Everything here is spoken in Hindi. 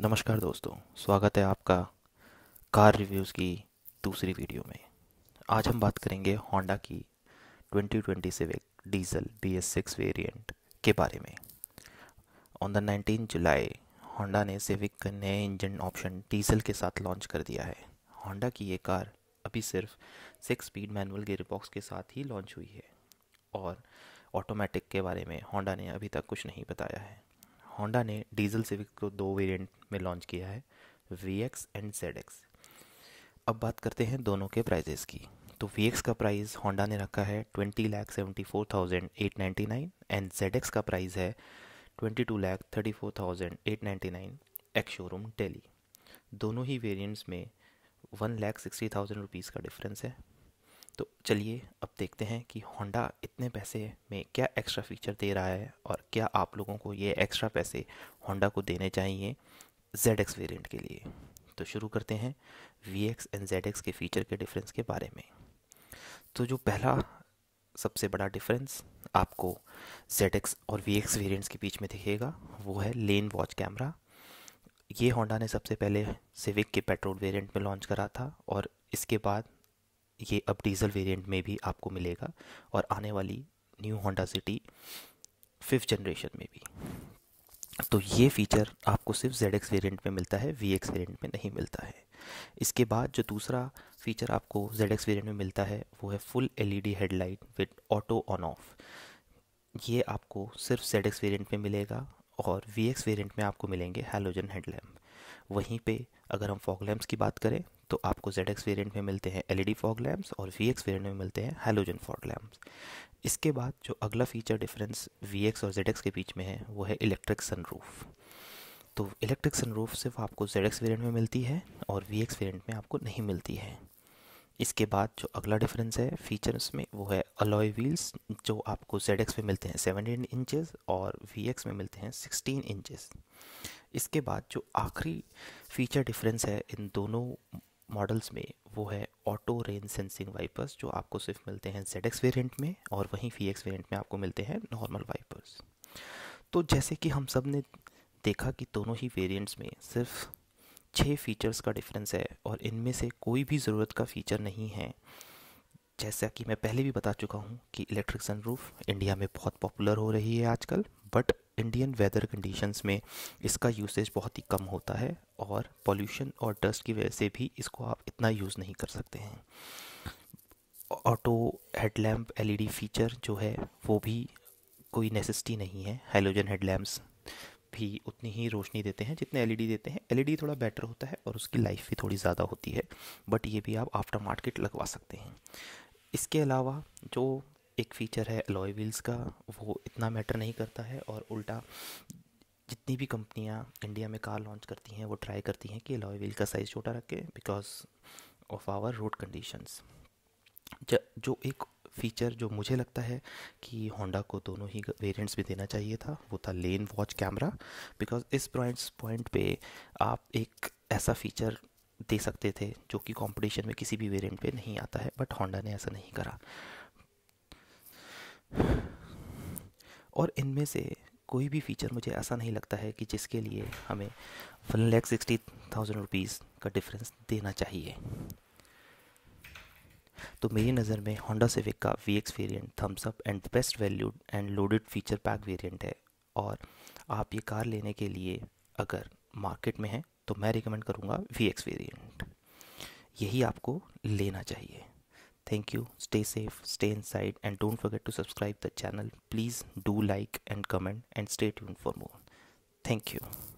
नमस्कार दोस्तों स्वागत है आपका कार रिव्यूज़ की दूसरी वीडियो में आज हम बात करेंगे होंडा की 2020 Civic diesel B S six variant के बारे में ऑन द 19 जुलाई होंडा ने सिविक का नए इंजन ऑप्शन डीजल के साथ लॉन्च कर दिया है होंडा की ये कार अभी सिर्फ सिक्स स्पीड मैनुअल गेयरबॉक्स के साथ ही लॉन्च हुई है और ऑटोमेटिक के बारे में होंडा ने अभी तक कुछ नहीं बताया है होंडा ने डीजल सिविक को दो वेरिएंट में लॉन्च किया है V X and Z X अब बात करते हैं दोनों के प्राइजेस की तो वी एक्स का प्राइस होंडा ने रखा है twenty lakh seventy four thousand eight ninety nine and Z X का प्राइस है twenty two lakh thirty four thousand eight ninety nine ex showroom Delhi दोनों ही वेरिएंट्स में one lakh sixty thousand rupees का डिफरेंस है तो चलिए अब देखते हैं कि होंडा इतने पैसे में क्या एक्स्ट्रा फीचर दे रहा है और क्या आप लोगों को ये एक्स्ट्रा पैसे होंडा को देने चाहिए जेड एक्स वेरियंट के लिए तो शुरू करते हैं V X and Z X के फीचर के डिफरेंस के बारे में तो जो पहला सबसे बड़ा डिफरेंस आपको जेड एक्स और वी एक्स वेरियंट्स के बीच में दिखेगा वो है लेन वॉच कैमरा ये होंडा ने सबसे पहले सिविक के पेट्रोल वेरिएंट में लॉन्च करा था और इसके बाद ये अब डीजल वेरिएंट में भी आपको मिलेगा और आने वाली new Honda City fifth generation में भी तो ये फीचर आपको सिर्फ जेड एक्स वेरियंट में मिलता है वी एक्स वेरियंट में नहीं मिलता है इसके बाद जो दूसरा फीचर आपको जेड एक्स वेरियंट में मिलता है वो है full LED headlight with auto on off ये आपको सिर्फ जेड एक्स वेरियंट में मिलेगा और वी एक्स वेरियंट में आपको मिलेंगे हेलोजन हेडलैम्प वहीं पे अगर हम फॉग लैम्प्स की बात करें तो आपको जेड एक्स वेरियंट में मिलते हैं L E D fog lamps और वी एक्स वेरियंट में मिलते हैं हेलोजन फॉग लैम्प्स इसके बाद जो अगला फीचर डिफरेंस वी एक्स और जेड एक्स के बीच में है वो है इलेक्ट्रिक सनरूफ तो इलेक्ट्रिक सनरूफ सिर्फ आपको जेड एक्स वेरियंट में मिलती है और वी एक्स वेरियंट में आपको नहीं मिलती है इसके बाद जो अगला डिफरेंस है फीचर्स में वो है अलॉय व्हील्स जो आपको जेड एक्स में मिलते हैं सेवनटीन इंचेस और वी एक्स में मिलते हैं सिक्सटीन इंचेस इसके बाद जो आखिरी फीचर डिफरेंस है इन दोनों मॉडल्स में वो है ऑटो रेन सेंसिंग वाइपर्स जो आपको सिर्फ मिलते हैं जेड एक्स वेरियंट में और वहीं फी एक्स वेरियंट में आपको मिलते हैं नॉर्मल वाइपर्स तो जैसे कि हम सब ने देखा कि दोनों ही वेरियंट्स में सिर्फ छः फीचर्स का डिफरेंस है और इनमें से कोई भी ज़रूरत का फ़ीचर नहीं है जैसा कि मैं पहले भी बता चुका हूँ कि इलेक्ट्रिक सनरूफ इंडिया में बहुत पॉपुलर हो रही है आजकल बट इंडियन वेदर कंडीशंस में इसका यूसेज बहुत ही कम होता है और पॉल्यूशन और डस्ट की वजह से भी इसको आप इतना यूज़ नहीं कर सकते हैं ऑटो हेडलैम्प एलईडी फीचर जो है वो भी कोई नेसेसिटी नहीं है हेड हेडलैम्प्स भी उतनी ही रोशनी देते हैं जितने एलईडी देते हैं एलईडी थोड़ा बेटर होता है और उसकी लाइफ भी थोड़ी ज़्यादा होती है बट ये भी आप आफ्टर मार्केट लगवा सकते हैं इसके अलावा जो एक फ़ीचर है अलॉय व्हील्स का वो इतना मैटर नहीं करता है और उल्टा जितनी भी कंपनियां इंडिया में कार लॉन्च करती हैं वो ट्राई करती हैं कि अलॉय व्हील का साइज़ छोटा रखें because of our road conditions जो एक फीचर जो मुझे लगता है कि होंडा को दोनों ही वेरिएंट्स में देना चाहिए था वो था लेन वॉच कैमरा बिकॉज इस पॉइंट पॉइंट पे आप एक ऐसा फीचर दे सकते थे जो कि कंपटीशन में किसी भी वेरिएंट पे नहीं आता है बट होंडा ने ऐसा नहीं करा और इनमें से कोई भी फीचर मुझे ऐसा नहीं लगता है कि जिसके लिए हमें one lakh sixty thousand rupees का डिफरेंस देना चाहिए तो मेरी नज़र में होंडा सिविक का V X variant thumbs up and best valued and loaded feature pack variant है और आप ये कार लेने के लिए अगर मार्केट में हैं तो मैं रिकमेंड करूँगा वी एक्स वेरियंट यही आपको लेना चाहिए thank you stay safe stay inside and don't forget to subscribe the channel please do like and comment and stay tuned for more thank you